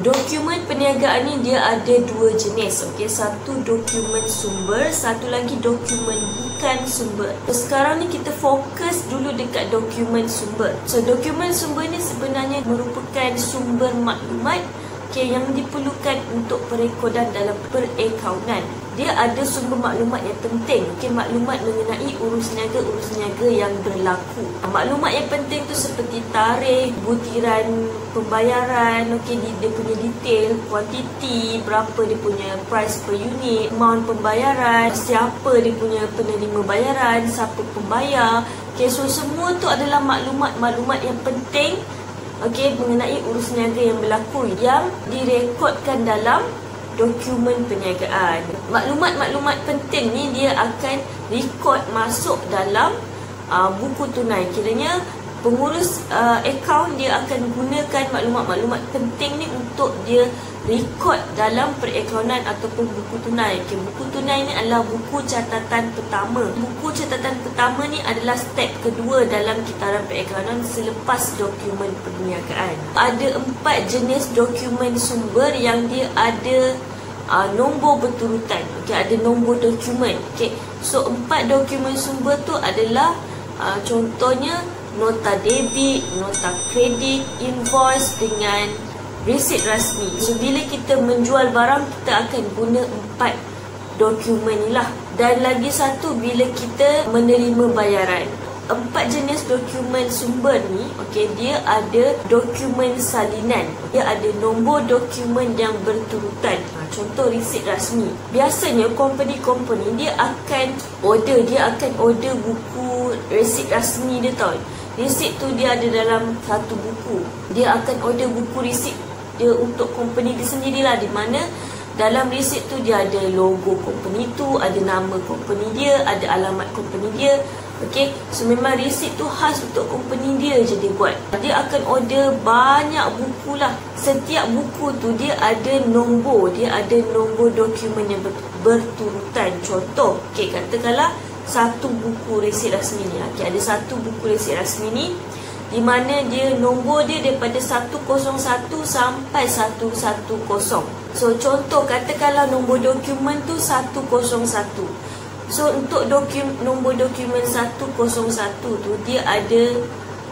Dokumen perniagaan ni dia ada dua jenis. okay satu dokumen sumber, satu lagi dokumen bukan sumber. So, sekarang ni kita fokus dulu dekat dokumen sumber. So, dokumen sumber ni sebenarnya merupakan sumber maklumat Okey, yang diperlukan untuk perekodan dalam perakaunan. Dia ada sumber maklumat yang penting. Okey, maklumat mengenai urus niaga-urus niaga yang berlaku. Maklumat yang penting tu seperti tarikh, butiran pembayaran, okey, dia punya detail, kuantiti, berapa dia punya price per unit, amount pembayaran, siapa dia punya penerima bayaran, siapa pembayar. Okey, so semua tu adalah maklumat-maklumat yang penting okey mengenai urus niaga yang berlaku yang direkodkan dalam dokumen perniagaan. Maklumat-maklumat penting ni dia akan rekod masuk dalam uh, buku tunai. Kiranya pengurus uh, akaun dia akan gunakan maklumat-maklumat penting ni untuk dia rekod dalam perakaunan ataupun buku tunai. Okay, buku tunai ni adalah buku catatan pertama. Buku catatan pertama ni adalah step kedua dalam kitaran perakaunan selepas dokumen perniagaan. Ada empat jenis dokumen sumber yang dia ada uh, nombor berturutan. Okay, ada nombor dokumen. Okay, so empat dokumen sumber tu adalah uh, contohnya contohnya nota debit, nota kredit, invoice dengan resit rasmi. So bila kita menjual barang kita akan guna empat dokumen lah. Dan lagi satu bila kita menerima bayaran. Empat jenis dokumen sumber ni, okay, dia ada dokumen salinan. Dia ada nombor dokumen yang berturutan. Ha, contoh resit rasmi. Biasanya company-company dia akan order, dia akan order buku resit rasmi dia tau. Resip tu dia ada dalam satu buku. Dia akan order buku resip dia untuk company dia sendirilah di mana dalam resip tu dia ada logo company tu, ada nama company dia, ada alamat company dia. Okey, so memang resip tu khas untuk company dia je dia buat. Dia akan order banyak buku lah. Setiap buku tu dia ada nombor, dia ada nombor dokumen yang berturutan. Contoh, okey katakanlah satu buku resit rasmi ni okay, ada satu buku resit rasmi ni di mana dia nombor dia daripada 101 sampai 110 so contoh katakanlah nombor dokumen tu 101 So untuk dokum, nombor dokumen 101 tu dia ada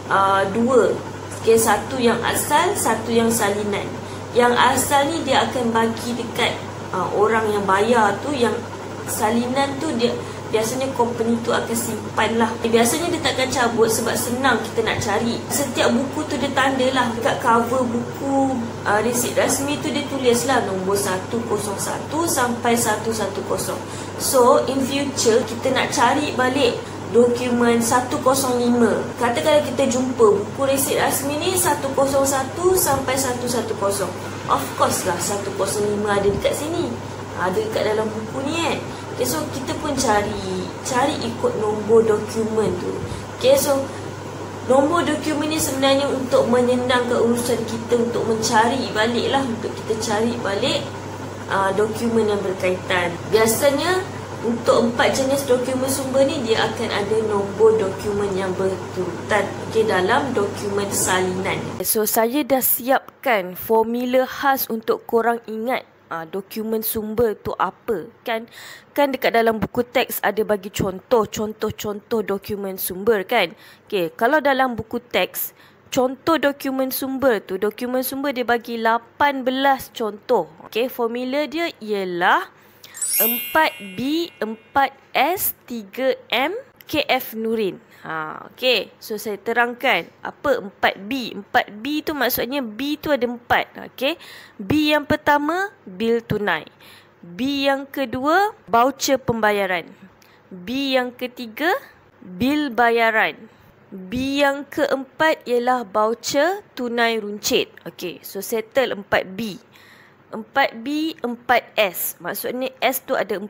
uh, dua okay, Satu yang asal, satu yang salinan Yang asal ni dia akan bagi dekat uh, orang yang bayar tu Yang salinan tu dia biasanya company tu akan simpan lah. Eh, biasanya dia takkan cabut sebab senang kita nak cari. Setiap buku tu dia tanda lah. Dekat cover buku uh, ah, resit rasmi tu dia tulis lah nombor 101 sampai 110. So, in future kita nak cari balik dokumen 105. Katakanlah kita jumpa buku resit rasmi ni 101 sampai 110. Of course lah 105 ada dekat sini. Ada dekat dalam buku ni Eh. Okay, so kita pun cari cari ikut nombor dokumen tu. Okay, so nombor dokumen ni sebenarnya untuk menyenang keurusan kita untuk mencari balik lah. Untuk kita cari balik uh, dokumen yang berkaitan. Biasanya untuk empat jenis dokumen sumber ni dia akan ada nombor dokumen yang berturutan okay, dalam dokumen salinan. So saya dah siapkan formula khas untuk korang ingat uh, dokumen sumber tu apa kan kan dekat dalam buku teks ada bagi contoh contoh-contoh dokumen sumber kan okey kalau dalam buku teks contoh dokumen sumber tu dokumen sumber dia bagi 18 contoh okey formula dia ialah 4b 4s 3m kf nurin Ha, okay. So, saya terangkan apa 4B. 4B tu maksudnya B tu ada 4. Okay. B yang pertama, bil tunai. B yang kedua, voucher pembayaran. B yang ketiga, bil bayaran. B yang keempat ialah voucher tunai runcit. Okay. So, settle 4B. 4B, 4S. Maksudnya S tu ada 4.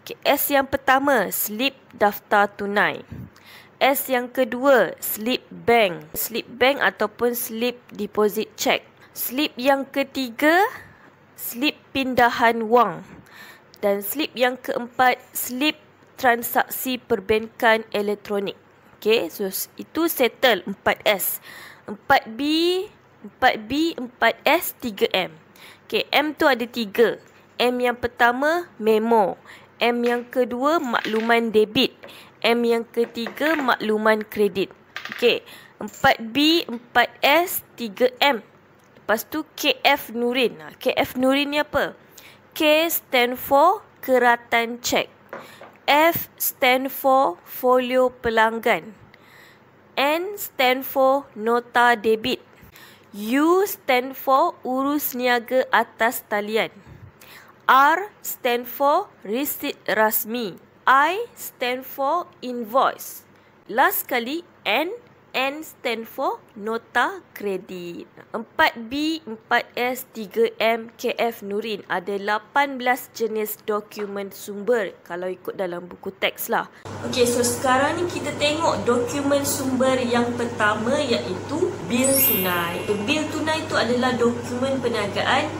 Okay. S yang pertama, slip daftar tunai. S yang kedua, slip bank. Slip bank ataupun slip deposit check. Slip yang ketiga, slip pindahan wang. Dan slip yang keempat, slip transaksi perbankan elektronik. Okay, so itu settle 4S. 4B, 4B, 4S, 3M. Okay, M tu ada tiga. M yang pertama, memo. M yang kedua, makluman debit. M yang ketiga makluman kredit. Okey, 4B, 4S, 3M. Lepas tu KF Nurin. KF Nurin ni apa? K stand for keratan cek. F stand for folio pelanggan. N stand for nota debit. U stand for urus niaga atas talian. R stand for receipt rasmi. I stand for invoice. Last kali N N stand for nota kredit. 4B, 4S, 3M, KF Nurin ada 18 jenis dokumen sumber kalau ikut dalam buku teks lah. Okey, so sekarang ni kita tengok dokumen sumber yang pertama iaitu bil tunai. Eh, bil tunai itu adalah dokumen perniagaan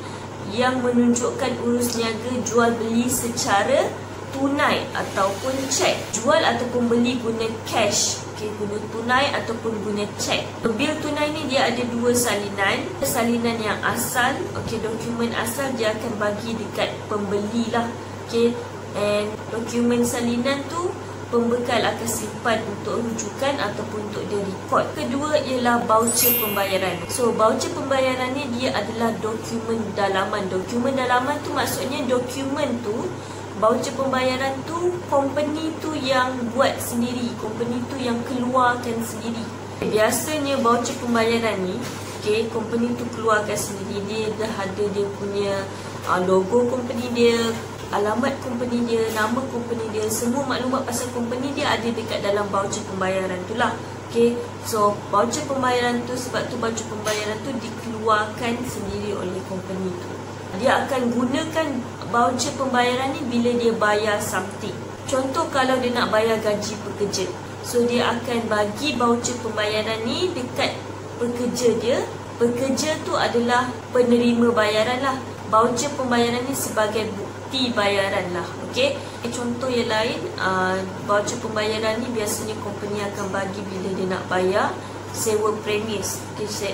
yang menunjukkan urus niaga jual beli secara tunai ataupun cek jual ataupun beli guna cash okay, guna tunai ataupun guna cek bil tunai ni dia ada dua salinan salinan yang asal okay, dokumen asal dia akan bagi dekat pembeli lah okay. and dokumen salinan tu pembekal akan simpan untuk rujukan ataupun untuk dia record. Kedua ialah baucer pembayaran. So, baucer pembayaran ni dia adalah dokumen dalaman. Dokumen dalaman tu maksudnya dokumen tu voucher pembayaran tu company tu yang buat sendiri company tu yang keluarkan sendiri biasanya voucher pembayaran ni okay, company tu keluarkan sendiri dia dah ada dia punya uh, logo company dia alamat company dia, nama company dia semua maklumat pasal company dia ada dekat dalam voucher pembayaran tu lah okay. so voucher pembayaran tu sebab tu voucher pembayaran tu dikeluarkan sendiri oleh company tu dia akan gunakan voucher pembayaran ni bila dia bayar something. Contoh kalau dia nak bayar gaji pekerja. So dia akan bagi voucher pembayaran ni dekat pekerja dia. Pekerja tu adalah penerima bayaran lah. Voucher pembayaran ni sebagai bukti bayaran lah. Okay. Contoh yang lain, uh, voucher pembayaran ni biasanya company akan bagi bila dia nak bayar sewa premis,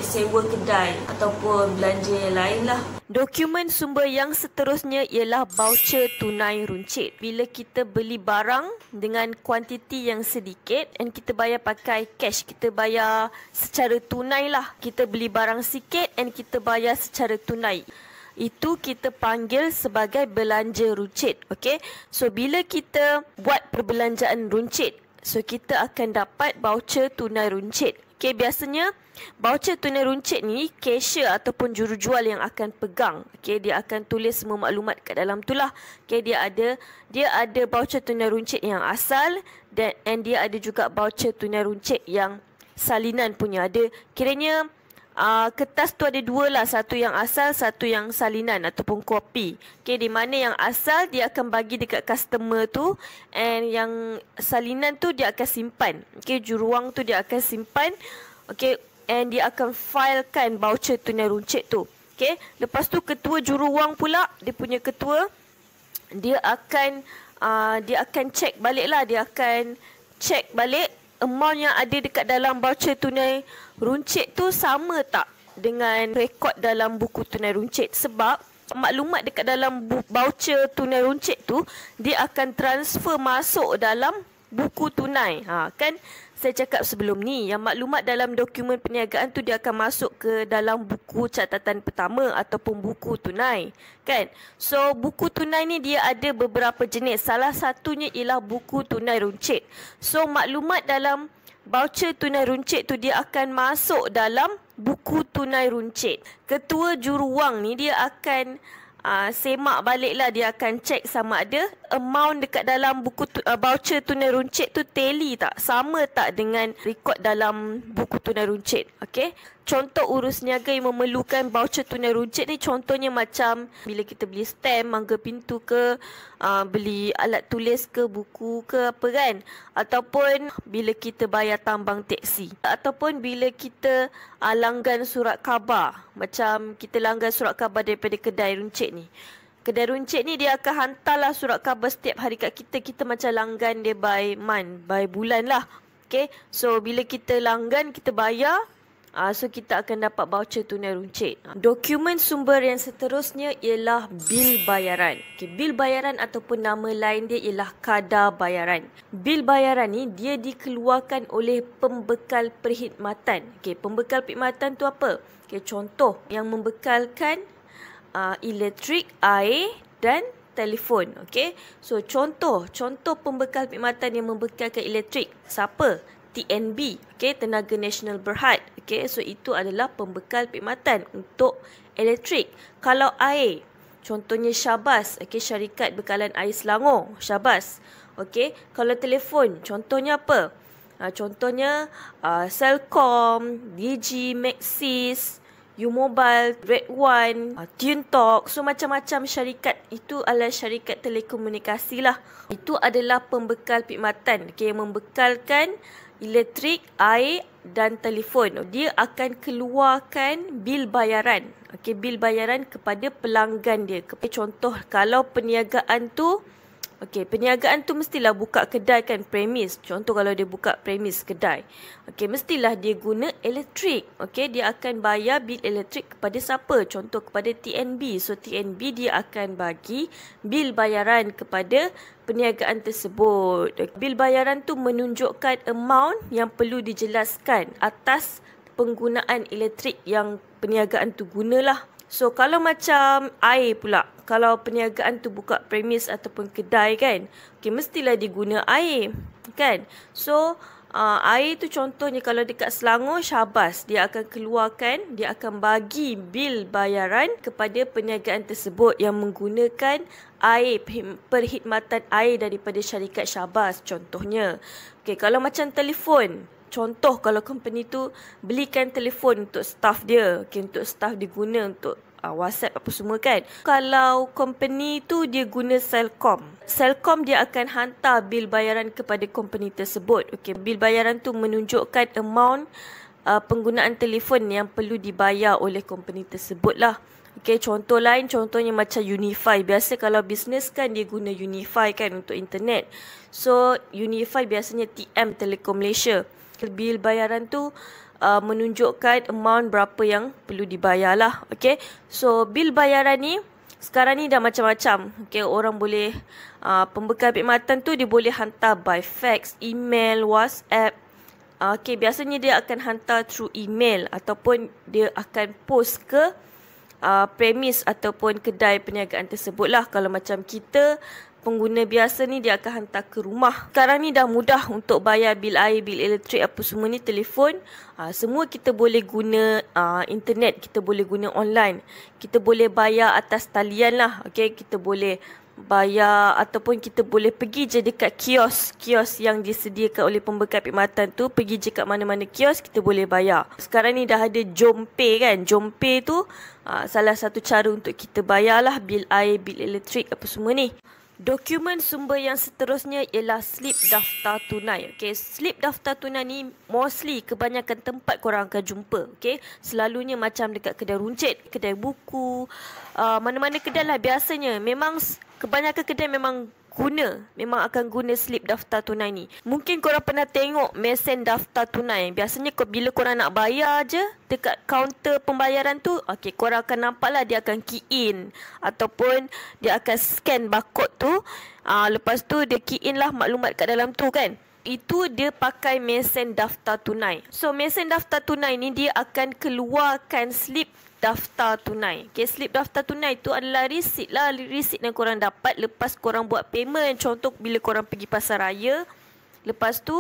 sewa kedai ataupun belanja yang lain lah. Dokumen sumber yang seterusnya ialah voucher tunai runcit. Bila kita beli barang dengan kuantiti yang sedikit and kita bayar pakai cash, kita bayar secara tunai lah. Kita beli barang sikit and kita bayar secara tunai. Itu kita panggil sebagai belanja runcit. Okay? So, bila kita buat perbelanjaan runcit, So kita akan dapat voucher tunai runcit. Okay, biasanya voucher tuna runcit ni cashier ataupun jurujual yang akan pegang. Okay, dia akan tulis semua maklumat kat dalam tu lah. Okay, dia ada dia ada voucher tuna runcit yang asal dan and dia ada juga voucher tuna runcit yang salinan punya ada. Kiranya uh, kertas tu ada dua lah. Satu yang asal, satu yang salinan ataupun kopi. Okay, di mana yang asal dia akan bagi dekat customer tu and yang salinan tu dia akan simpan. Okay, juruang tu dia akan simpan. Okay, and dia akan filekan voucher tu dan runcit tu. Okay, lepas tu ketua juruang pula, dia punya ketua, dia akan... Uh, dia akan check balik lah Dia akan check balik amount yang ada dekat dalam voucher tunai runcit tu sama tak dengan rekod dalam buku tunai runcit sebab maklumat dekat dalam bu- tunai runcit tu dia akan transfer masuk dalam buku tunai ha kan saya cakap sebelum ni yang maklumat dalam dokumen perniagaan tu dia akan masuk ke dalam buku catatan pertama ataupun buku tunai kan so buku tunai ni dia ada beberapa jenis salah satunya ialah buku tunai runcit so maklumat dalam Baucer tunai runcit tu dia akan masuk dalam buku tunai runcit. Ketua juruang ni dia akan uh, semak baliklah dia akan cek sama ada amount dekat dalam buku tu, uh, voucher tunai runcit tu tally tak sama tak dengan record dalam buku tunai runcit okey Contoh urus niaga yang memerlukan voucher tunai runcit ni contohnya macam bila kita beli stem, mangga pintu ke, uh, beli alat tulis ke, buku ke apa kan. Ataupun bila kita bayar tambang teksi. Ataupun bila kita uh, langgan surat khabar. Macam kita langgan surat khabar daripada kedai runcit ni. Kedai runcit ni dia akan hantarlah surat khabar setiap hari kat kita. Kita macam langgan dia by month, by bulan lah. Okay, so bila kita langgan, kita bayar, Uh, so kita akan dapat voucher tunai runcit. Dokumen sumber yang seterusnya ialah bil bayaran. Okay, bil bayaran ataupun nama lain dia ialah kadar bayaran. Bil bayaran ni dia dikeluarkan oleh pembekal perkhidmatan. Okay, pembekal perkhidmatan tu apa? Okay, contoh yang membekalkan uh, elektrik, air dan telefon. Okay? So contoh, contoh pembekal perkhidmatan yang membekalkan elektrik. Siapa? TNB, okay, Tenaga Nasional Berhad. Okay, so itu adalah pembekal perkhidmatan untuk elektrik. Kalau air, contohnya Shabas, okay, Syarikat Bekalan Air Selangor, Shabas, Okay, kalau telefon, contohnya apa? Ha, contohnya uh, ah, Selcom, Digi, Maxis, U-Mobile, Red One, uh, ah, TuneTalk. So, macam-macam syarikat itu adalah syarikat telekomunikasi lah. Itu adalah pembekal pikmatan okay, yang membekalkan elektrik, air dan telefon. Dia akan keluarkan bil bayaran. Okey, bil bayaran kepada pelanggan dia. Contoh kalau perniagaan tu Okey, peniagaan tu mestilah buka kedai kan premis. Contoh kalau dia buka premis kedai. Okey, mestilah dia guna elektrik. Okey, dia akan bayar bil elektrik kepada siapa? Contoh kepada TNB. So TNB dia akan bagi bil bayaran kepada peniagaan tersebut. Bil bayaran tu menunjukkan amount yang perlu dijelaskan atas penggunaan elektrik yang peniagaan tu gunalah. So kalau macam air pula, kalau perniagaan tu buka premis ataupun kedai kan, okay, mestilah dia guna air kan. So uh, air tu contohnya kalau dekat Selangor Syabas, dia akan keluarkan, dia akan bagi bil bayaran kepada perniagaan tersebut yang menggunakan air perkhidmatan air daripada syarikat Syabas contohnya. Okay, kalau macam telefon, contoh kalau company tu belikan telefon untuk staff dia, okay, untuk staff dia guna untuk uh, WhatsApp apa semua kan. Kalau company tu dia guna Celcom, Celcom dia akan hantar bil bayaran kepada company tersebut. Okay, bil bayaran tu menunjukkan amount uh, penggunaan telefon yang perlu dibayar oleh company tersebut lah. Okay, contoh lain, contohnya macam Unify. Biasa kalau bisnes kan dia guna Unify kan untuk internet. So, Unify biasanya TM Telekom Malaysia bil bayaran tu uh, menunjukkan amount berapa yang perlu dibayar lah. Okay. So, bil bayaran ni sekarang ni dah macam-macam. Okay, orang boleh, uh, pembekal perkhidmatan tu dia boleh hantar by fax, email, whatsapp. Uh, okay, biasanya dia akan hantar through email ataupun dia akan post ke uh, premis ataupun kedai perniagaan tersebut lah. Kalau macam kita pengguna biasa ni dia akan hantar ke rumah. Sekarang ni dah mudah untuk bayar bil air, bil elektrik apa semua ni telefon. Aa, ah, semua kita boleh guna aa, ah, internet, kita boleh guna online. Kita boleh bayar atas talian lah. Okay? Kita boleh bayar ataupun kita boleh pergi je dekat kios kios yang disediakan oleh pembekal perkhidmatan tu pergi je kat mana-mana kios kita boleh bayar sekarang ni dah ada jompe kan jompe tu aa, ah, salah satu cara untuk kita bayar lah bil air bil elektrik apa semua ni Dokumen sumber yang seterusnya ialah slip daftar tunai. Okey, slip daftar tunai ni mostly kebanyakan tempat korang akan jumpa. Okay, selalunya macam dekat kedai runcit, kedai buku, uh, mana-mana kedai lah biasanya. Memang kebanyakan kedai memang guna memang akan guna slip daftar tunai ni mungkin korang pernah tengok mesin daftar tunai biasanya bila korang nak bayar je dekat kaunter pembayaran tu okey korang akan nampak lah dia akan key in ataupun dia akan scan barcode tu aa, ah, lepas tu dia key in lah maklumat kat dalam tu kan itu dia pakai mesin daftar tunai. So mesin daftar tunai ni dia akan keluarkan slip daftar tunai. Okay, slip daftar tunai tu adalah resit lah. resit yang korang dapat lepas korang buat payment. Contoh bila korang pergi pasar raya. Lepas tu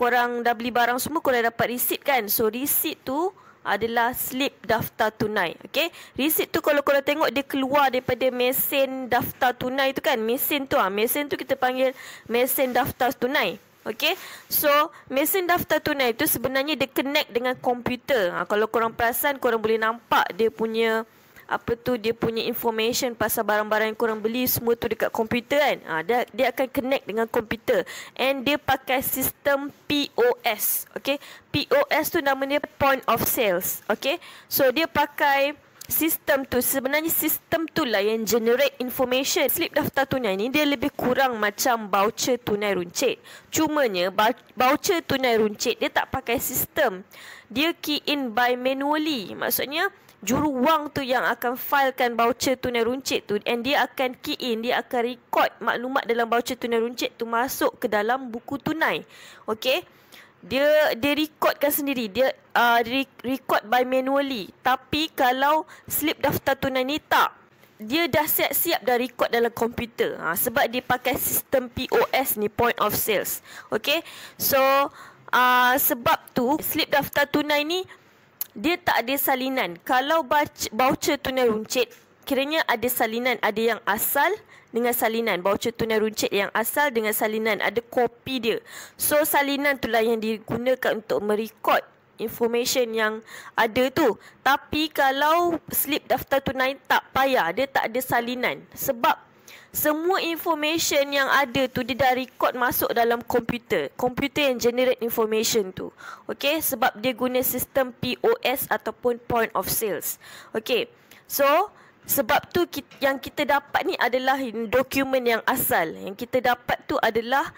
korang dah beli barang semua korang dapat resit kan. So resit tu adalah slip daftar tunai. Okay. resit tu kalau korang tengok dia keluar daripada mesin daftar tunai tu kan. Mesin tu ah, Mesin tu kita panggil mesin daftar tunai. Okay. So, mesin daftar tunai itu sebenarnya dia connect dengan komputer. Ha, kalau korang perasan, korang boleh nampak dia punya apa tu dia punya information pasal barang-barang yang korang beli semua tu dekat komputer kan ha, dia, dia akan connect dengan komputer and dia pakai sistem POS okay POS tu nama dia point of sales okay so dia pakai sistem tu sebenarnya sistem tu lah yang generate information slip daftar tunai ni dia lebih kurang macam voucher tunai runcit cumanya voucher tunai runcit dia tak pakai sistem dia key in by manually maksudnya juru wang tu yang akan filekan voucher tunai runcit tu and dia akan key in dia akan record maklumat dalam voucher tunai runcit tu masuk ke dalam buku tunai okay? dia dia recordkan sendiri dia uh, record by manually tapi kalau slip daftar tunai ni tak dia dah siap-siap dah record dalam komputer ha, sebab dia pakai sistem POS ni point of sales Okay, so uh, sebab tu slip daftar tunai ni dia tak ada salinan kalau voucher tunai runcit kiranya ada salinan ada yang asal dengan salinan. Voucher tunai runcit yang asal dengan salinan. Ada kopi dia. So, salinan tu lah yang digunakan untuk merekod information yang ada tu. Tapi kalau slip daftar tunai tak payah. Dia tak ada salinan. Sebab semua information yang ada tu dia dah record masuk dalam komputer. Komputer yang generate information tu. Okay. Sebab dia guna sistem POS ataupun point of sales. Okay. So, sebab tu yang kita dapat ni adalah dokumen yang asal. Yang kita dapat tu adalah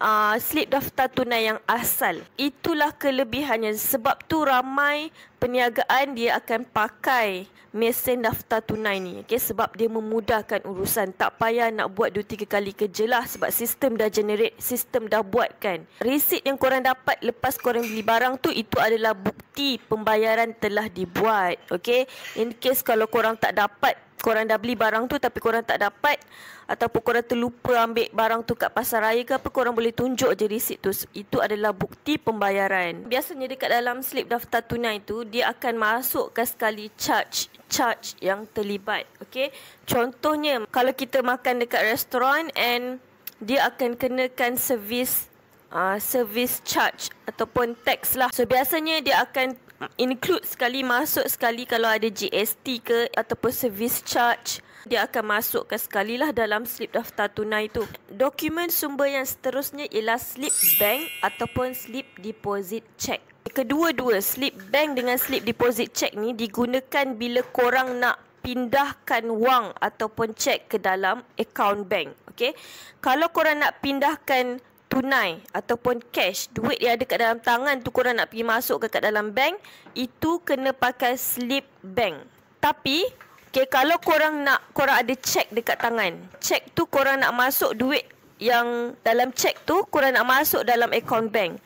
uh, slip daftar tunai yang asal. Itulah kelebihannya. Sebab tu ramai peniagaan dia akan pakai mesin daftar tunai ni. Okay? Sebab dia memudahkan urusan. Tak payah nak buat 2-3 kali kerja lah. Sebab sistem dah generate, sistem dah buatkan. Resit yang korang dapat lepas korang beli barang tu, itu adalah bukti pembayaran telah dibuat. Okay? In case kalau korang tak dapat korang dah beli barang tu tapi korang tak dapat ataupun korang terlupa ambil barang tu kat pasar raya ke apa korang boleh tunjuk je receipt tu itu adalah bukti pembayaran biasanya dekat dalam slip daftar tunai tu dia akan masukkan sekali charge charge yang terlibat okey contohnya kalau kita makan dekat restoran and dia akan kenakan servis uh, ah, service charge ataupun tax lah. So biasanya dia akan include sekali masuk sekali kalau ada GST ke ataupun service charge dia akan masukkan sekali lah dalam slip daftar tunai tu. Dokumen sumber yang seterusnya ialah slip bank ataupun slip deposit check. Kedua-dua slip bank dengan slip deposit check ni digunakan bila korang nak pindahkan wang ataupun cek ke dalam akaun bank. Okay. Kalau korang nak pindahkan tunai ataupun cash, duit yang ada kat dalam tangan tu korang nak pergi masuk ke kat dalam bank, itu kena pakai slip bank. Tapi, okay, kalau korang nak, korang ada cek dekat tangan, cek tu korang nak masuk duit yang dalam cek tu, korang nak masuk dalam account bank.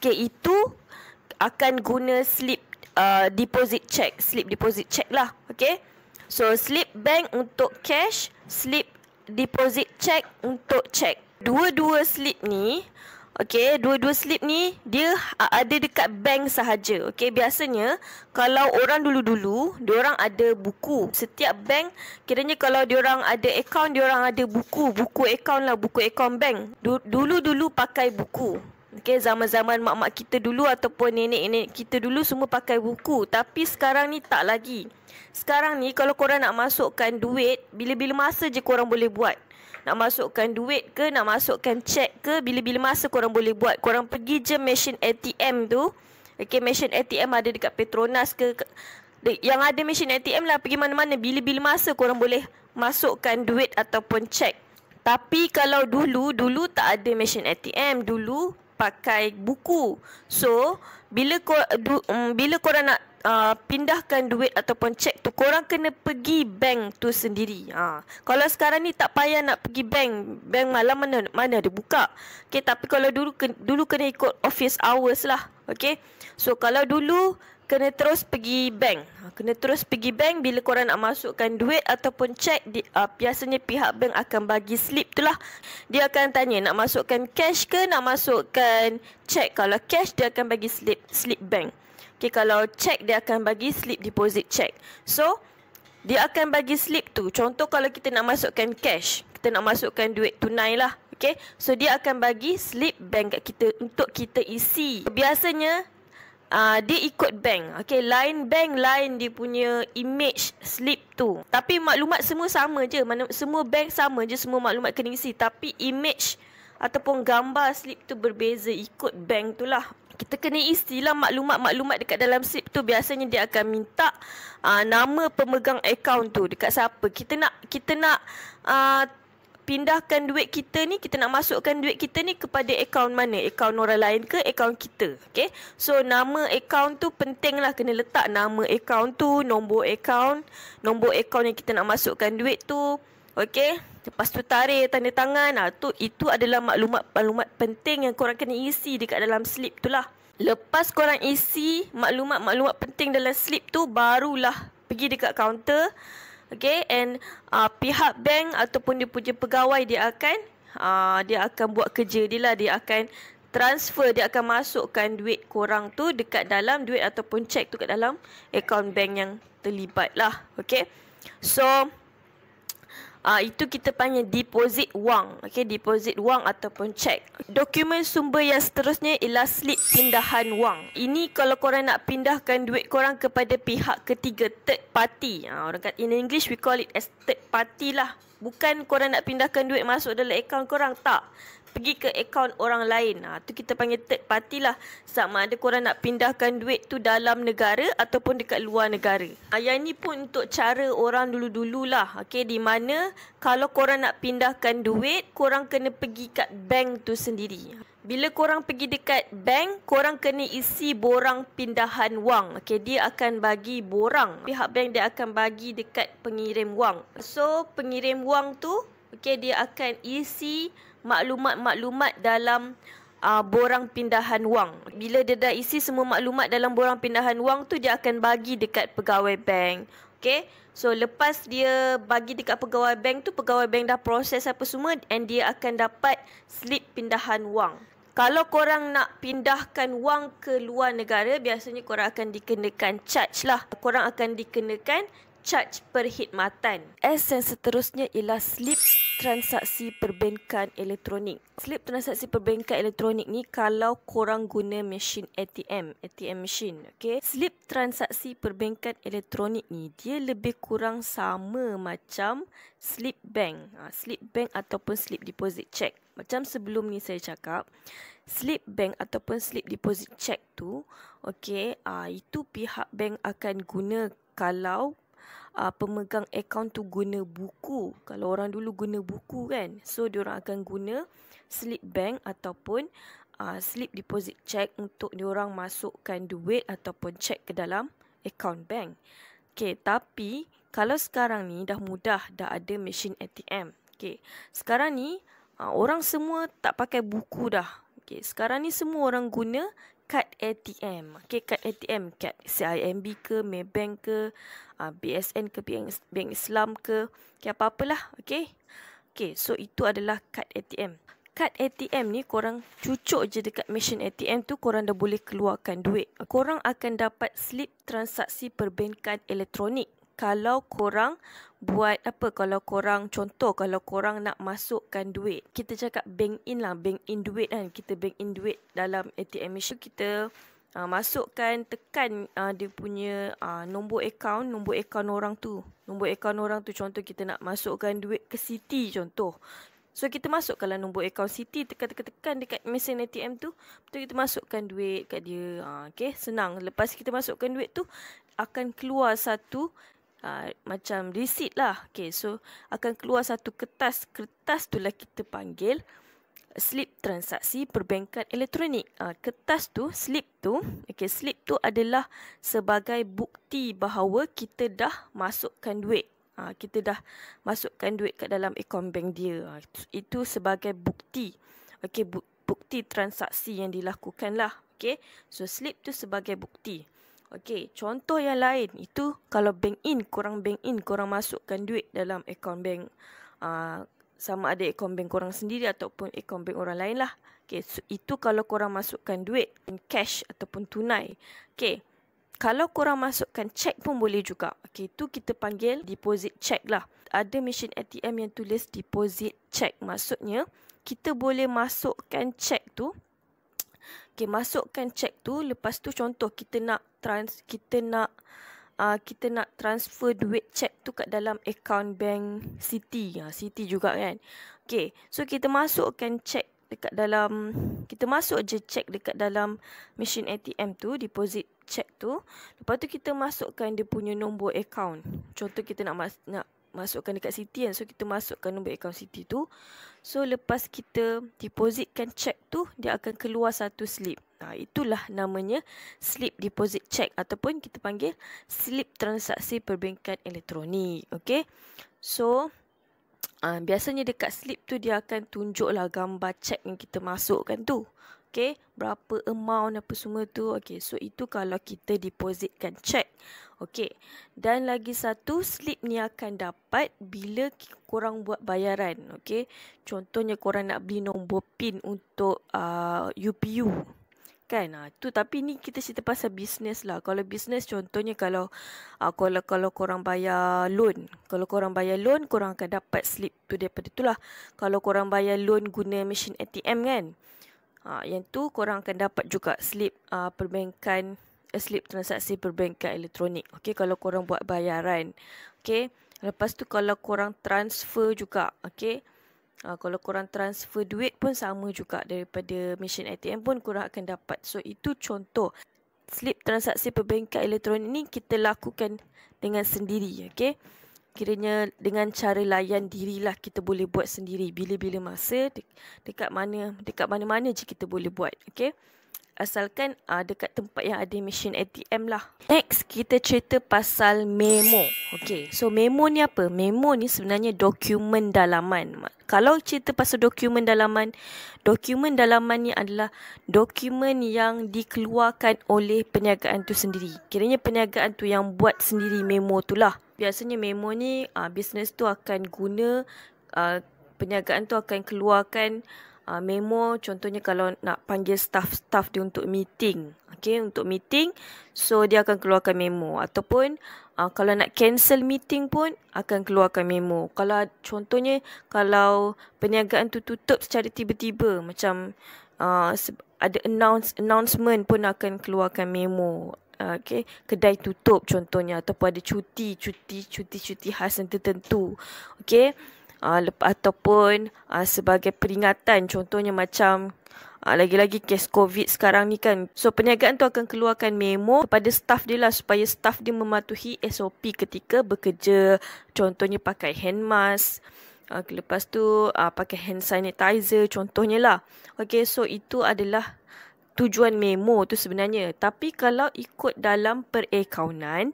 Okay, itu akan guna slip uh, deposit check, slip deposit check lah, okay. So, slip bank untuk cash, slip deposit check untuk check dua-dua slip ni Okay, dua-dua slip ni dia ada dekat bank sahaja. Okay, biasanya kalau orang dulu-dulu, orang ada buku. Setiap bank, kiranya kalau orang ada account, orang ada buku. Buku account lah, buku account bank. Dulu-dulu pakai buku. Okay, zaman-zaman mak-mak kita dulu ataupun nenek-nenek kita dulu semua pakai buku. Tapi sekarang ni tak lagi. Sekarang ni kalau korang nak masukkan duit, bila-bila masa je korang boleh buat. Nak masukkan duit ke Nak masukkan cek ke Bila-bila masa korang boleh buat Korang pergi je mesin ATM tu Okay mesin ATM ada dekat Petronas ke Yang ada mesin ATM lah Pergi mana-mana Bila-bila masa korang boleh Masukkan duit ataupun cek Tapi kalau dulu Dulu tak ada mesin ATM Dulu pakai buku. So, bila kau du, um, bila kau nak Uh, pindahkan duit ataupun cek tu korang kena pergi bank tu sendiri. Ha. Kalau sekarang ni tak payah nak pergi bank, bank malam mana mana dia buka. Okey tapi kalau dulu dulu kena ikut office hours lah. Okey. So kalau dulu kena terus pergi bank. Ha, kena terus pergi bank bila korang nak masukkan duit ataupun cek. Di, uh, biasanya pihak bank akan bagi slip tu lah. Dia akan tanya nak masukkan cash ke nak masukkan cek. Kalau cash dia akan bagi slip, slip bank. Okay, kalau cek dia akan bagi slip deposit cek. So, dia akan bagi slip tu. Contoh kalau kita nak masukkan cash. Kita nak masukkan duit tunai lah. Okay, so dia akan bagi slip bank kat kita untuk kita isi. Biasanya uh, dia ikut bank. Okay, lain bank, lain dia punya image slip tu. Tapi maklumat semua sama je. Mana, semua bank sama je, semua maklumat kena isi. Tapi image ataupun gambar slip tu berbeza ikut bank tu lah. Kita kena istilah maklumat-maklumat dekat dalam slip tu biasanya dia akan minta uh, nama pemegang akaun tu dekat siapa. Kita nak kita nak uh, pindahkan duit kita ni kita nak masukkan duit kita ni kepada akaun mana akaun orang lain ke akaun kita okay so nama akaun tu penting lah kena letak nama akaun tu nombor akaun nombor akaun yang kita nak masukkan duit tu okay Lepas tu tarik tanda tangan ha, tu, Itu adalah maklumat-maklumat penting Yang korang kena isi dekat dalam slip tu lah Lepas korang isi maklumat-maklumat penting dalam slip tu Barulah pergi dekat kaunter Okay, and uh, pihak bank ataupun dia punya pegawai dia akan uh, dia akan buat kerja dia lah. Dia akan transfer, dia akan masukkan duit korang tu dekat dalam duit ataupun cek tu kat dalam akaun bank yang terlibat lah. Okay, so Uh, itu kita panggil deposit wang. Okay, deposit wang ataupun cek. Dokumen sumber yang seterusnya ialah slip pindahan wang. Ini kalau korang nak pindahkan duit korang kepada pihak ketiga, third party. Uh, orang kata in English we call it as third party lah. Bukan korang nak pindahkan duit masuk dalam akaun korang. Tak pergi ke akaun orang lain. Ha, tu kita panggil third party lah. Sama ada korang nak pindahkan duit tu dalam negara ataupun dekat luar negara. Ha, yang ni pun untuk cara orang dulu-dulu lah. Okay, di mana kalau korang nak pindahkan duit, korang kena pergi kat bank tu sendiri. Bila korang pergi dekat bank, korang kena isi borang pindahan wang. Okay, dia akan bagi borang. Pihak bank dia akan bagi dekat pengirim wang. So, pengirim wang tu, okay, dia akan isi maklumat-maklumat dalam uh, borang pindahan wang. Bila dia dah isi semua maklumat dalam borang pindahan wang tu dia akan bagi dekat pegawai bank. okey So lepas dia bagi dekat pegawai bank tu pegawai bank dah proses apa semua and dia akan dapat slip pindahan wang. Kalau korang nak pindahkan wang ke luar negara, biasanya korang akan dikenakan charge lah. Korang akan dikenakan caj perkhidmatan. Esen seterusnya ialah slip transaksi perbankan elektronik. Slip transaksi perbankan elektronik ni kalau korang guna mesin ATM, ATM machine, okay. Slip transaksi perbankan elektronik ni dia lebih kurang sama macam slip bank, ha, slip bank ataupun slip deposit check. Macam sebelum ni saya cakap, slip bank ataupun slip deposit check tu, okay, ha, ah, itu pihak bank akan guna kalau uh, pemegang akaun tu guna buku. Kalau orang dulu guna buku kan. So diorang akan guna slip bank ataupun uh, slip deposit check untuk diorang masukkan duit ataupun check ke dalam akaun bank. Okay, tapi kalau sekarang ni dah mudah dah ada mesin ATM. Okay, sekarang ni uh, orang semua tak pakai buku dah. Okay, sekarang ni semua orang guna kad ATM. Okay, kad ATM. Kad CIMB ke, Maybank ke, uh, ah, BSN ke, Bank, Bank Islam ke. Okay, apa-apalah. Okay. Okay, so itu adalah kad ATM. Kad ATM ni korang cucuk je dekat mesin ATM tu korang dah boleh keluarkan duit. Korang akan dapat slip transaksi perbankan elektronik kalau korang buat apa kalau korang contoh kalau korang nak masukkan duit kita cakap bank in lah bank in duit kan kita bank in duit dalam ATM machine so, kita uh, masukkan tekan uh, dia punya uh, nombor akaun nombor akaun orang tu nombor akaun orang tu contoh kita nak masukkan duit ke Citi contoh So kita masukkanlah nombor akaun Citi tekan-tekan dekat mesin ATM tu. Lepas tu kita masukkan duit kat dia. Ha, okay, senang. Lepas kita masukkan duit tu, akan keluar satu Ha, macam receipt lah. Okay, so akan keluar satu kertas. Kertas tu lah kita panggil slip transaksi perbankan elektronik. Ha, kertas tu, slip tu, okay, slip tu adalah sebagai bukti bahawa kita dah masukkan duit. Ha, kita dah masukkan duit ke dalam account bank dia. Ha, itu sebagai bukti. Okay, bu- bukti transaksi yang dilakukan lah. Okay, so slip tu sebagai bukti. Okey, contoh yang lain itu kalau bank in kurang bank in kurang masukkan duit dalam akaun bank uh, sama ada akaun bank kurang sendiri ataupun akaun bank orang lain lah. Okey, so itu kalau kurang masukkan duit in cash ataupun tunai. Okey, kalau kurang masukkan cek pun boleh juga. Okey, itu kita panggil deposit cek lah. Ada mesin ATM yang tulis deposit cek. Maksudnya, kita boleh masukkan cek tu Okay, masukkan cek tu. Lepas tu contoh kita nak trans kita nak uh, kita nak transfer duit cek tu kat dalam account bank Citi. Ha, ah, Citi juga kan. Okay, so kita masukkan cek dekat dalam kita masuk je cek dekat dalam mesin ATM tu deposit cek tu lepas tu kita masukkan dia punya nombor account contoh kita nak nak masukkan dekat Citi kan. So kita masukkan nombor akaun Citi tu. So lepas kita depositkan cek tu, dia akan keluar satu slip. Nah, ha, itulah namanya slip deposit cek ataupun kita panggil slip transaksi perbankan elektronik. Okay. So Uh, biasanya dekat slip tu dia akan tunjuklah gambar cek yang kita masukkan tu. Okay, berapa amount apa semua tu. Okay, so itu kalau kita depositkan cek. Okay, dan lagi satu slip ni akan dapat bila korang buat bayaran. Okay, contohnya korang nak beli nombor PIN untuk uh, UPU. Kan, ha, tu tapi ni kita cerita pasal bisnes lah. Kalau bisnes contohnya kalau uh, kalau kalau korang bayar loan. Kalau korang bayar loan, korang akan dapat slip tu daripada itulah. Kalau korang bayar loan guna mesin ATM kan. Ha, yang tu korang akan dapat juga slip uh, perbankan eh, slip transaksi perbankan elektronik. Okey kalau korang buat bayaran. Okey. Lepas tu kalau korang transfer juga, okey. Uh, kalau korang transfer duit pun sama juga daripada mesin ATM pun korang akan dapat. So itu contoh slip transaksi perbankan elektronik ni kita lakukan dengan sendiri, okey sekiranya dengan cara layan dirilah kita boleh buat sendiri bila-bila masa dekat mana dekat mana-mana je kita boleh buat okey asalkan uh, dekat tempat yang ada mesin ATM lah next kita cerita pasal memo okey so memo ni apa memo ni sebenarnya dokumen dalaman kalau cerita pasal dokumen dalaman dokumen dalaman ni adalah dokumen yang dikeluarkan oleh perniagaan tu sendiri kiranya perniagaan tu yang buat sendiri memo tu lah biasanya memo ni uh, business tu akan guna uh, perniagaan tu akan keluarkan uh, memo contohnya kalau nak panggil staff-staff dia untuk meeting okey untuk meeting so dia akan keluarkan memo ataupun uh, kalau nak cancel meeting pun akan keluarkan memo kalau contohnya kalau perniagaan tu tutup secara tiba-tiba macam uh, ada announce announcement pun akan keluarkan memo Ah, okay, kedai tutup contohnya ataupun ada cuti cuti cuti cuti khas yang tertentu okey uh, lep- ataupun uh, sebagai peringatan contohnya macam uh, lagi-lagi kes covid sekarang ni kan so perniagaan tu akan keluarkan memo kepada staff dia lah supaya staff dia mematuhi SOP ketika bekerja contohnya pakai hand mask Okay, lepas tu uh, pakai hand sanitizer contohnya lah. Okay, so itu adalah tujuan memo tu sebenarnya. Tapi kalau ikut dalam perakaunan,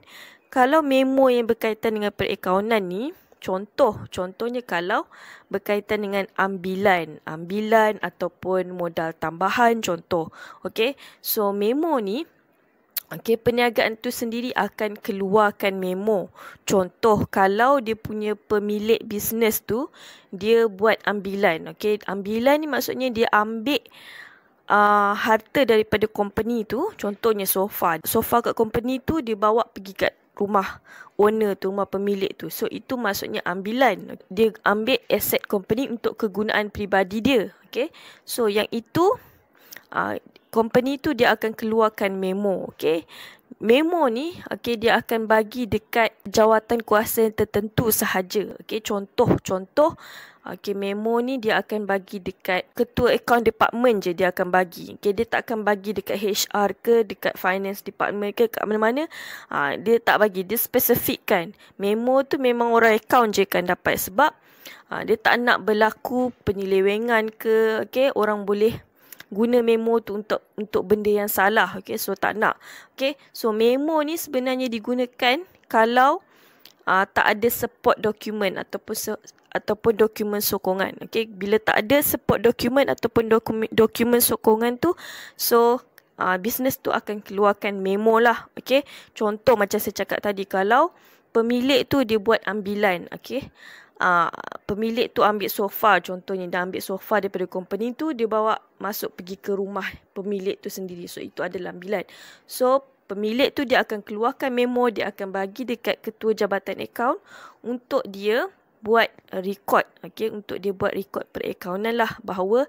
kalau memo yang berkaitan dengan perakaunan ni, contoh, contohnya kalau berkaitan dengan ambilan, ambilan ataupun modal tambahan contoh. Okay, so memo ni Okay, perniagaan tu sendiri akan keluarkan memo. Contoh, kalau dia punya pemilik bisnes tu, dia buat ambilan. Okay, ambilan ni maksudnya dia ambil uh, harta daripada company tu, contohnya sofa. Sofa kat company tu dibawa pergi kat rumah owner tu, rumah pemilik tu. So itu maksudnya ambilan. Dia ambil aset company untuk kegunaan peribadi dia. Okay. So yang itu uh, company tu dia akan keluarkan memo, okay? Memo ni, okay, dia akan bagi dekat jawatan kuasa yang tertentu sahaja, okay? Contoh, contoh, okay, memo ni dia akan bagi dekat ketua account department je dia akan bagi, okay? Dia tak akan bagi dekat HR ke, dekat finance department ke, kat mana-mana, ha, dia tak bagi, dia spesifik kan? Memo tu memang orang account je kan dapat sebab ha, dia tak nak berlaku penyelewengan ke, okay? Orang boleh guna memo tu untuk untuk benda yang salah okay? so tak nak okay? so memo ni sebenarnya digunakan kalau uh, tak ada support dokumen ataupun se- ataupun dokumen sokongan okay? bila tak ada support dokumen ataupun dokumen dokumen sokongan tu so Uh, business tu akan keluarkan memo lah. Okay. Contoh macam saya cakap tadi. Kalau pemilik tu dia buat ambilan. Okay uh, pemilik tu ambil sofa contohnya dia ambil sofa daripada company tu dia bawa masuk pergi ke rumah pemilik tu sendiri so itu adalah ambilan so pemilik tu dia akan keluarkan memo dia akan bagi dekat ketua jabatan akaun untuk dia buat record okay, untuk dia buat record perakaunan lah bahawa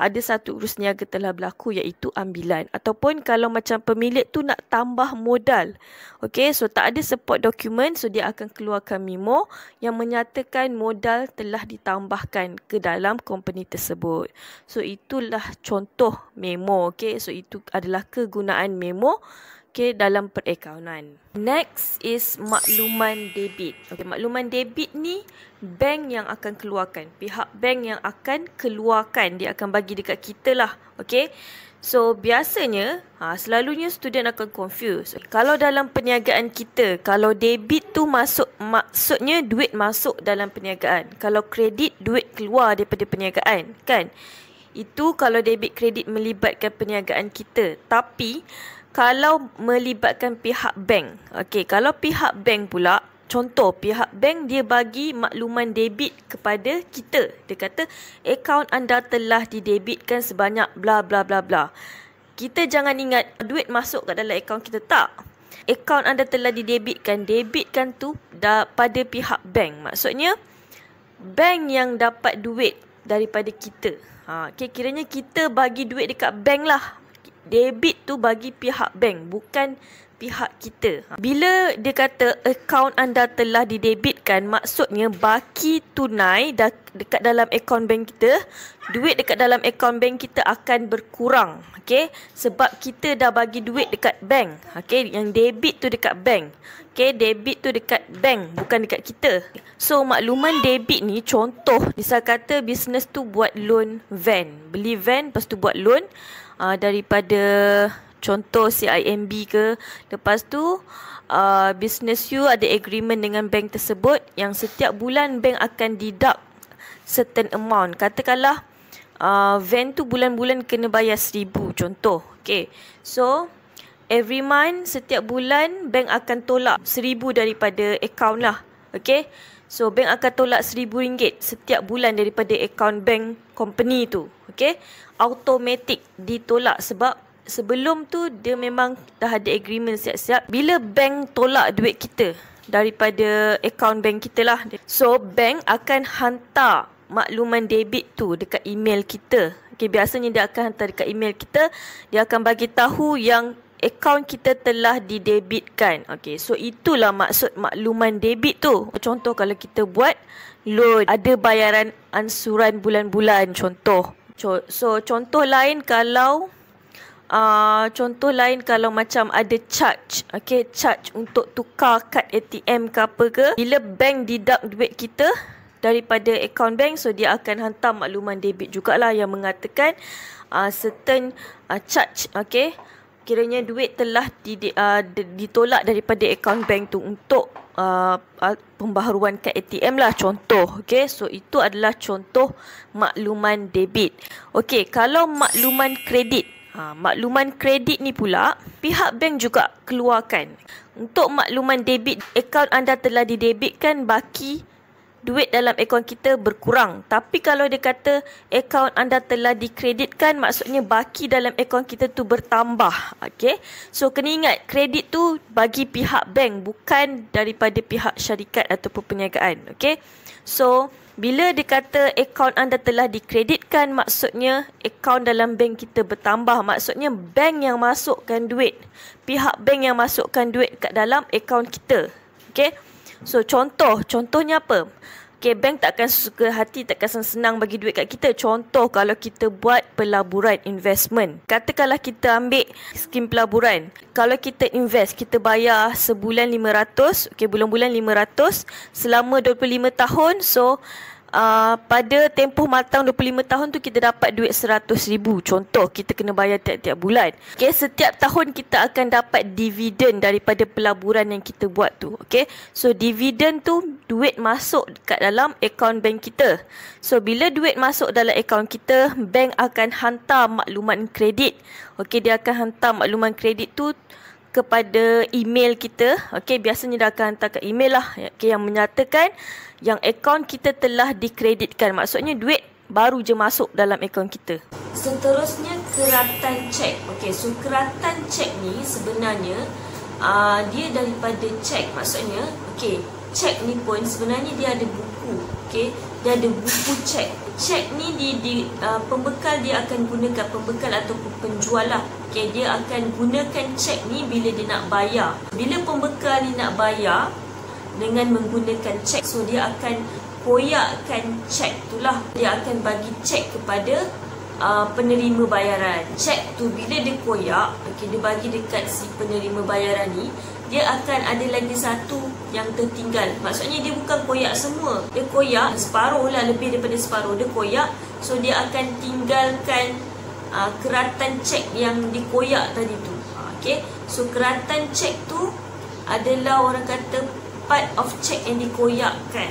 ada satu urus niaga telah berlaku iaitu ambilan ataupun kalau macam pemilik tu nak tambah modal okay, so tak ada support document so dia akan keluarkan memo yang menyatakan modal telah ditambahkan ke dalam company tersebut so itulah contoh memo okay, so itu adalah kegunaan memo okay, dalam perakaunan. Next is makluman debit. Okay, makluman debit ni bank yang akan keluarkan. Pihak bank yang akan keluarkan. Dia akan bagi dekat kita lah. Okay. So, biasanya, ha, selalunya student akan confused. Kalau dalam perniagaan kita, kalau debit tu masuk, maksudnya duit masuk dalam perniagaan. Kalau kredit, duit keluar daripada perniagaan. Kan? Itu kalau debit kredit melibatkan perniagaan kita. Tapi, kalau melibatkan pihak bank. Okey, kalau pihak bank pula, contoh pihak bank dia bagi makluman debit kepada kita. Dia kata akaun anda telah didebitkan sebanyak bla bla bla bla. Kita jangan ingat duit masuk kat dalam akaun kita tak. Akaun anda telah didebitkan, debitkan tu pada pihak bank. Maksudnya bank yang dapat duit daripada kita. Ha, okay, kiranya kita bagi duit dekat bank lah debit tu bagi pihak bank bukan pihak kita. Ha. Bila dia kata akaun anda telah didebitkan, maksudnya baki tunai dekat dalam akaun bank kita, duit dekat dalam akaun bank kita akan berkurang. Okay? Sebab kita dah bagi duit dekat bank. Okay? Yang debit tu dekat bank. Okay? Debit tu dekat bank, bukan dekat kita. So, makluman debit ni contoh, misal kata bisnes tu buat loan van. Beli van, lepas tu buat loan uh, daripada contoh CIMB ke lepas tu uh, business you ada agreement dengan bank tersebut yang setiap bulan bank akan deduct certain amount katakanlah uh, van tu bulan-bulan kena bayar seribu contoh okay so every month setiap bulan bank akan tolak seribu daripada account lah okay so bank akan tolak seribu ringgit setiap bulan daripada account bank company tu okay automatic ditolak sebab sebelum tu dia memang dah ada agreement siap-siap bila bank tolak duit kita daripada akaun bank kita lah so bank akan hantar makluman debit tu dekat email kita okay, biasanya dia akan hantar dekat email kita dia akan bagi tahu yang akaun kita telah didebitkan. Okey, so itulah maksud makluman debit tu. Contoh kalau kita buat loan, ada bayaran ansuran bulan-bulan contoh. So contoh lain kalau uh, contoh lain kalau macam ada charge, okay, charge untuk tukar kad ATM ke apa ke, bila bank deduct duit kita daripada account bank, so dia akan hantar makluman debit jugalah yang mengatakan uh, certain uh, charge, okay, kiranya duit telah di, di, uh, ditolak daripada akaun bank tu untuk uh, uh, pembaharuan kad ATM lah contoh. Okay, so itu adalah contoh makluman debit. Okay, kalau makluman kredit. Ha, makluman kredit ni pula pihak bank juga keluarkan. Untuk makluman debit, akaun anda telah didebitkan baki duit dalam akaun kita berkurang. Tapi kalau dia kata akaun anda telah dikreditkan, maksudnya baki dalam akaun kita tu bertambah. Okay. So, kena ingat kredit tu bagi pihak bank, bukan daripada pihak syarikat ataupun perniagaan. Okay. So, bila dia kata akaun anda telah dikreditkan, maksudnya akaun dalam bank kita bertambah. Maksudnya bank yang masukkan duit. Pihak bank yang masukkan duit kat dalam akaun kita. Okay. So contoh, contohnya apa? Okay, bank takkan suka hati, takkan senang bagi duit kat kita. Contoh kalau kita buat pelaburan investment. Katakanlah kita ambil skim pelaburan. Kalau kita invest, kita bayar sebulan RM500. Okay, bulan-bulan RM500. Selama 25 tahun, so uh, pada tempoh matang 25 tahun tu kita dapat duit 100,000. Contoh kita kena bayar tiap-tiap bulan. Okay setiap tahun kita akan dapat dividen daripada pelaburan yang kita buat tu. Okay, So dividen tu duit masuk kat dalam akaun bank kita. So bila duit masuk dalam akaun kita, bank akan hantar maklumat kredit. Okay, dia akan hantar maklumat kredit tu kepada email kita. Okey, biasanya dah akan hantar ke email lah. Okey, yang menyatakan yang akaun kita telah dikreditkan. Maksudnya duit baru je masuk dalam akaun kita. Seterusnya keratan cek. Okey, so keratan cek ni sebenarnya uh, dia daripada cek. Maksudnya, okey, cek ni pun sebenarnya dia ada buku okey dia ada buku cek cek ni di, di uh, pembekal dia akan gunakan pembekal atau penjual lah okey dia akan gunakan cek ni bila dia nak bayar bila pembekal ni nak bayar dengan menggunakan cek so dia akan koyakkan cek tu lah. dia akan bagi cek kepada Uh, penerima bayaran Cek tu bila dia koyak okay, Dia bagi dekat si penerima bayaran ni dia akan ada lagi satu yang tertinggal. Maksudnya dia bukan koyak semua. Dia koyak separuh lah lebih daripada separuh. Dia koyak so dia akan tinggalkan uh, keratan cek yang dikoyak tadi tu. Ah, okay. So keratan cek tu adalah orang kata part of cek yang dikoyakkan.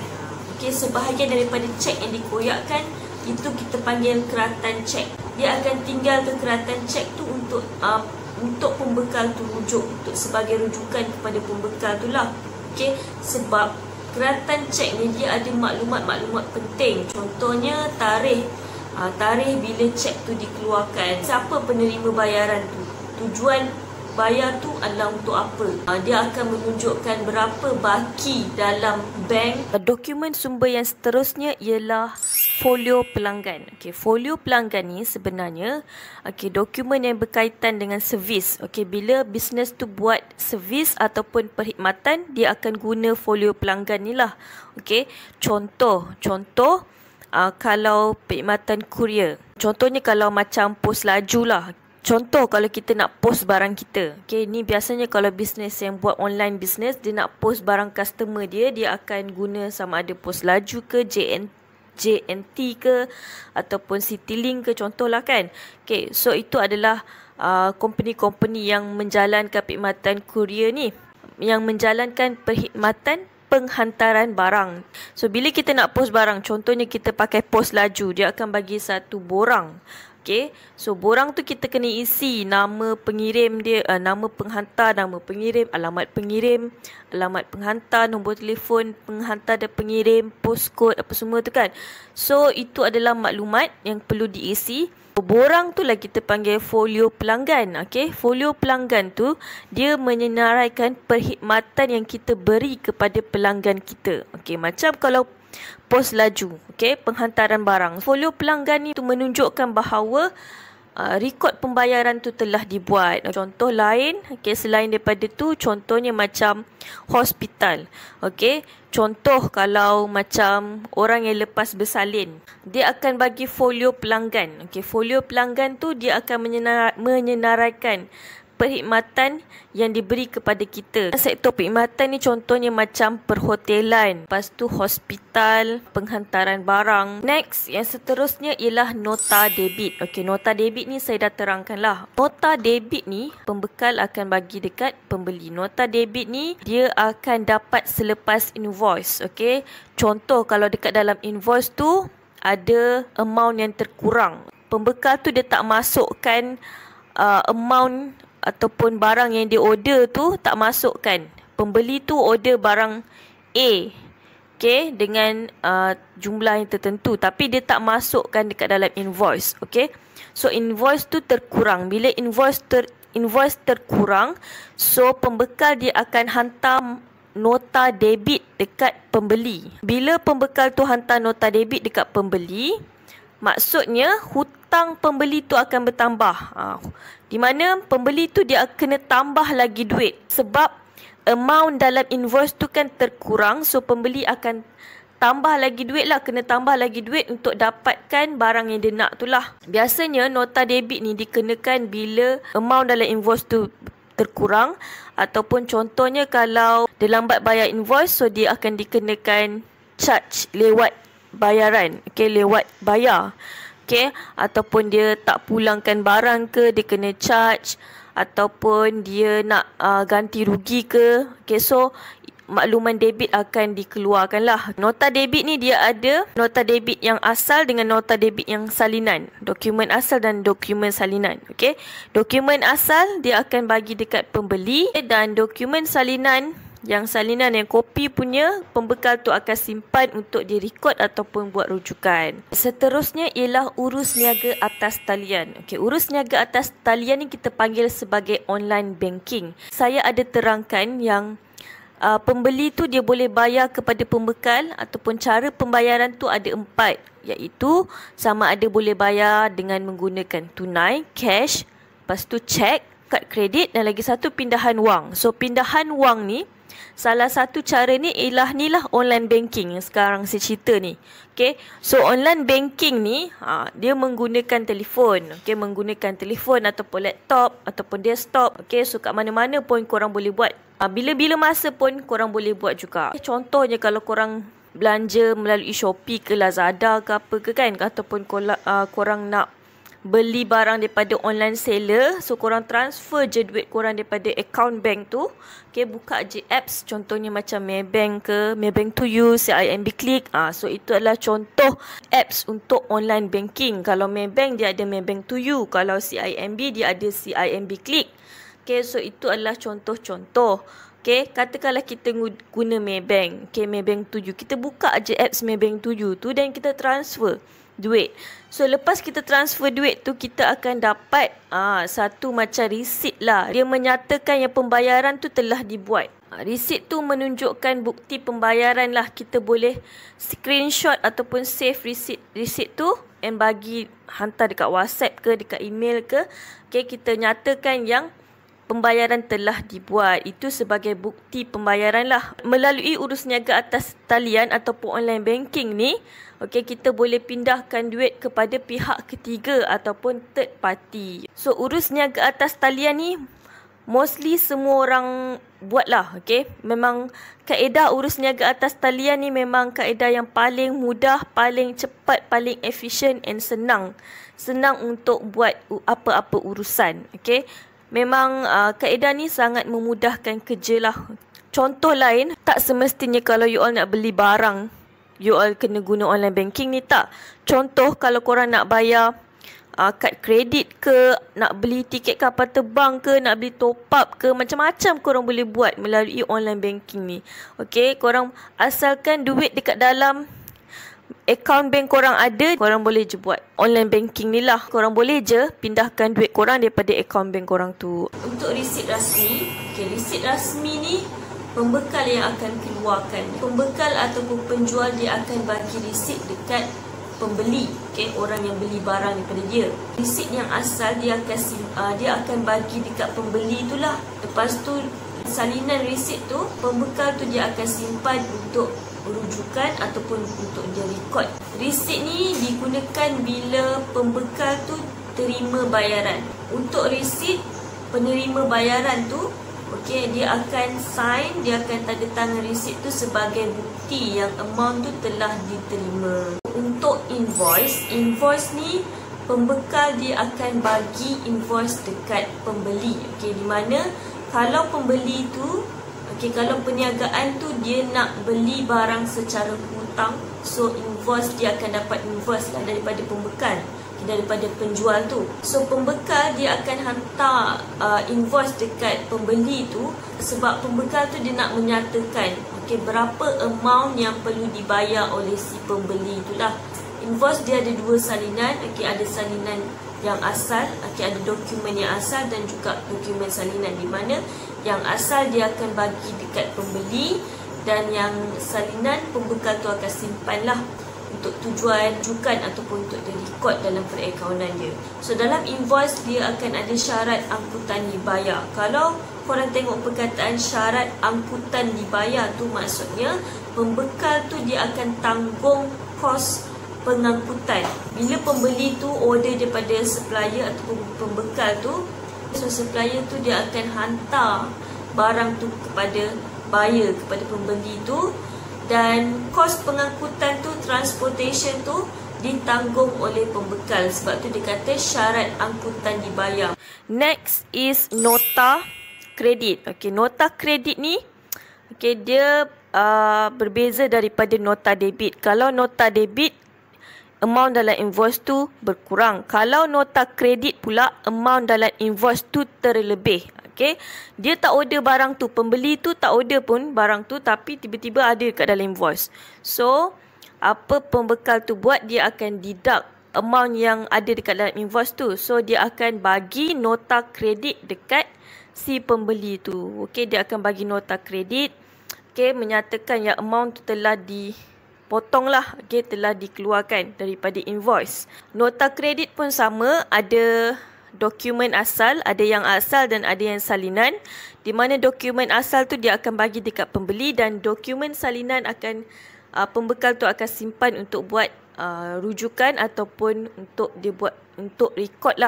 Okay. Sebahagian daripada cek yang dikoyakkan itu kita panggil keratan cek. Dia akan tinggalkan keratan cek tu untuk uh, untuk pembekal tu rujuk untuk sebagai rujukan kepada pembekal tu lah okay? sebab keratan cek ni dia ada maklumat-maklumat penting contohnya tarikh ah, tarikh bila cek tu dikeluarkan siapa penerima bayaran tu tujuan bayar tu adalah untuk apa. Ah, dia akan menunjukkan berapa baki dalam bank. Ah, dokumen sumber yang seterusnya ialah folio pelanggan. Okey, folio pelanggan ni sebenarnya okey dokumen yang berkaitan dengan servis. Okey, bila bisnes tu buat servis ataupun perkhidmatan, dia akan guna folio pelanggan ni lah. Okey, contoh, contoh uh, kalau perkhidmatan kurier. Contohnya kalau macam pos laju lah. Contoh kalau kita nak post barang kita. Okay, ni biasanya kalau bisnes yang buat online bisnes, dia nak post barang customer dia, dia akan guna sama ada post laju ke JNT, JNT ke ataupun Citylink ke contoh lah kan. Okay, so itu adalah uh, company-company yang menjalankan perkhidmatan kurier ni. Yang menjalankan perkhidmatan penghantaran barang. So bila kita nak post barang, contohnya kita pakai post laju, dia akan bagi satu borang Okay. So borang tu kita kena isi nama pengirim dia, uh, nama penghantar, nama pengirim, alamat pengirim, alamat penghantar, nombor telefon penghantar dan pengirim, postcode apa semua tu kan. So itu adalah maklumat yang perlu diisi. Borang tu lah kita panggil folio pelanggan. Okay. Folio pelanggan tu dia menyenaraikan perkhidmatan yang kita beri kepada pelanggan kita. Okay. Macam kalau pos laju, okay, penghantaran barang. Folio pelanggan itu menunjukkan bahawa Uh, rekod pembayaran tu telah dibuat. Contoh lain, okay, selain daripada tu, contohnya macam hospital. Okay, contoh kalau macam orang yang lepas bersalin, dia akan bagi folio pelanggan. Okay, folio pelanggan tu dia akan menyenar- menyenaraikan perkhidmatan yang diberi kepada kita. Sektor perkhidmatan ni contohnya macam perhotelan, lepas tu hospital, penghantaran barang. Next, yang seterusnya ialah nota debit. Okey, nota debit ni saya dah terangkan lah. Nota debit ni, pembekal akan bagi dekat pembeli. Nota debit ni, dia akan dapat selepas invoice. Okey, contoh kalau dekat dalam invoice tu, ada amount yang terkurang. Pembekal tu dia tak masukkan uh, amount ataupun barang yang dia order tu tak masukkan. Pembeli tu order barang A. Okay, dengan uh, jumlah yang tertentu. Tapi dia tak masukkan dekat dalam invoice. Okay, so invoice tu terkurang. Bila invoice ter invoice terkurang, so pembekal dia akan hantar nota debit dekat pembeli. Bila pembekal tu hantar nota debit dekat pembeli, Maksudnya hutang pembeli tu akan bertambah. Ha, di mana pembeli tu dia kena tambah lagi duit sebab amount dalam invoice tu kan terkurang so pembeli akan tambah lagi duit lah kena tambah lagi duit untuk dapatkan barang yang dia nak tu lah. Biasanya nota debit ni dikenakan bila amount dalam invoice tu terkurang ataupun contohnya kalau dia lambat bayar invoice so dia akan dikenakan charge lewat bayaran okay, lewat bayar okay, ataupun dia tak pulangkan barang ke dia kena charge ataupun dia nak uh, ganti rugi ke okay, so makluman debit akan dikeluarkan lah. Nota debit ni dia ada nota debit yang asal dengan nota debit yang salinan. Dokumen asal dan dokumen salinan. Okay. Dokumen asal dia akan bagi dekat pembeli dan dokumen salinan yang salinan yang kopi punya pembekal tu akan simpan untuk direkod ataupun buat rujukan. Seterusnya ialah urus niaga atas talian. Okay, urus niaga atas talian ni kita panggil sebagai online banking. Saya ada terangkan yang uh, pembeli tu dia boleh bayar kepada pembekal ataupun cara pembayaran tu ada empat iaitu sama ada boleh bayar dengan menggunakan tunai, cash, lepas tu cek, kad kredit dan lagi satu pindahan wang. So pindahan wang ni Salah satu cara ni ialah ni lah online banking yang sekarang saya cerita ni. Okay. So online banking ni ha, dia menggunakan telefon. Okay. Menggunakan telefon ataupun laptop ataupun desktop. Okay. So kat mana-mana pun korang boleh buat. Ha, bila-bila masa pun korang boleh buat juga. Okay, contohnya kalau korang belanja melalui Shopee ke Lazada ke apa ke kan ataupun korang, uh, ha, korang nak beli barang daripada online seller so korang transfer je duit korang daripada account bank tu okay buka je apps contohnya macam Maybank ke Maybank to you CIMB Click ah so itu adalah contoh apps untuk online banking kalau Maybank dia ada Maybank to you kalau CIMB dia ada CIMB Click okay so itu adalah contoh-contoh Okay, katakanlah kita guna Maybank. Okay, Maybank 7. Kita buka je apps Maybank 7 tu dan kita transfer duit. So lepas kita transfer duit tu kita akan dapat aa, ah, satu macam receipt lah. Dia menyatakan yang pembayaran tu telah dibuat. Ah, receipt tu menunjukkan bukti pembayaran lah kita boleh screenshot ataupun save receipt receipt tu and bagi hantar dekat WhatsApp ke dekat email ke. Okay, kita nyatakan yang pembayaran telah dibuat. Itu sebagai bukti pembayaran lah. Melalui urus niaga atas talian ataupun online banking ni, okay, kita boleh pindahkan duit kepada pihak ketiga ataupun third party. So, urus niaga atas talian ni, mostly semua orang buat lah. Okay? Memang kaedah urus niaga atas talian ni memang kaedah yang paling mudah, paling cepat, paling efisien and senang. Senang untuk buat apa-apa urusan. Okay? memang uh, kaedah ni sangat memudahkan kerja lah. Contoh lain, tak semestinya kalau you all nak beli barang, you all kena guna online banking ni tak. Contoh kalau korang nak bayar uh, kad kredit ke, nak beli tiket kapal terbang ke, nak beli top up ke, macam-macam korang boleh buat melalui online banking ni. Okay, korang asalkan duit dekat dalam akaun bank korang ada, korang boleh je buat online banking ni lah. Korang boleh je pindahkan duit korang daripada akaun bank korang tu. Untuk resit rasmi, okay, resit rasmi ni pembekal yang akan keluarkan. Pembekal ataupun penjual dia akan bagi resit dekat pembeli, okay, orang yang beli barang daripada dia. Resit yang asal dia akan uh, dia akan bagi dekat pembeli itulah. Lepas tu salinan resit tu, pembekal tu dia akan simpan untuk rujukan ataupun untuk dia record. Resit ni digunakan bila pembekal tu terima bayaran. Untuk resit penerima bayaran tu okey dia akan sign, dia akan tanda tangan resit tu sebagai bukti yang amount tu telah diterima. Untuk invoice, invoice ni pembekal dia akan bagi invoice dekat pembeli. Okey di mana kalau pembeli tu Okay, kalau perniagaan tu dia nak beli barang secara hutang, so invoice dia akan dapat invoice lah daripada pembekal daripada penjual tu. So pembekal dia akan hantar uh, invoice dekat pembeli tu sebab pembekal tu dia nak menyatakan okay, berapa amount yang perlu dibayar oleh si pembeli itulah. Invoice dia ada dua salinan, okay, ada salinan yang asal okay, ada dokumen yang asal dan juga dokumen salinan di mana yang asal dia akan bagi dekat pembeli dan yang salinan pembekal tu akan simpanlah untuk tujuan jukan ataupun untuk dia record dalam perakaunan dia. So dalam invoice dia akan ada syarat angkutan dibayar. Kalau korang tengok perkataan syarat angkutan dibayar tu maksudnya pembekal tu dia akan tanggung kos pengangkutan. Bila pembeli tu order daripada supplier atau pembekal tu, so supplier tu dia akan hantar barang tu kepada buyer, kepada pembeli tu dan kos pengangkutan tu, transportation tu ditanggung oleh pembekal. Sebab tu dia kata syarat angkutan dibayar. Next is nota kredit. Okay, nota kredit ni, okay, dia uh, berbeza daripada nota debit. Kalau nota debit, amount dalam invoice tu berkurang. Kalau nota kredit pula, amount dalam invoice tu terlebih. Okay. Dia tak order barang tu, pembeli tu tak order pun barang tu tapi tiba-tiba ada kat dalam invoice. So, apa pembekal tu buat, dia akan deduct amount yang ada dekat dalam invoice tu. So, dia akan bagi nota kredit dekat si pembeli tu. Okay, dia akan bagi nota kredit. Okay, menyatakan yang amount tu telah di potonglah okay, telah dikeluarkan daripada invoice. Nota kredit pun sama, ada dokumen asal, ada yang asal dan ada yang salinan. Di mana dokumen asal tu dia akan bagi dekat pembeli dan dokumen salinan akan uh, pembekal tu akan simpan untuk buat uh, rujukan ataupun untuk dia buat untuk record lah.